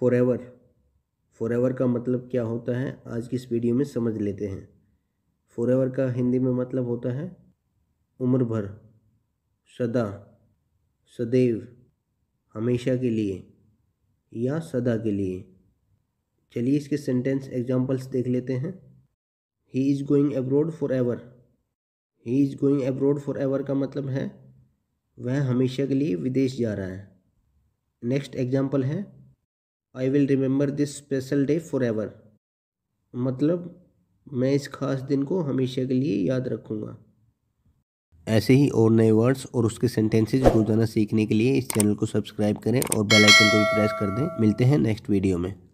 forever forever का मतलब क्या होता है आज की इस वीडियो में समझ लेते हैं फॉरएवर का हिंदी में मतलब होता है उम्र भर सदा सदैव हमेशा के लिए या सदा के लिए चलिए इसके सेंटेंस एग्जांपल्स देख लेते हैं he is going abroad forever he is going abroad forever का मतलब है वह हमेशा के लिए विदेश जा रहा है नेक्स्ट एग्जाम्पल है I will remember this special day forever मतलब मैं इस खास दिन को हमेशा के लिए याद रखूँगा ऐसे ही और नए वर्ड्स और उसके सेंटेंसेज रोज़ाना सीखने के लिए इस चैनल को सब्सक्राइब करें और बेल आइकन को भी प्रेस कर दें मिलते हैं नेक्स्ट वीडियो में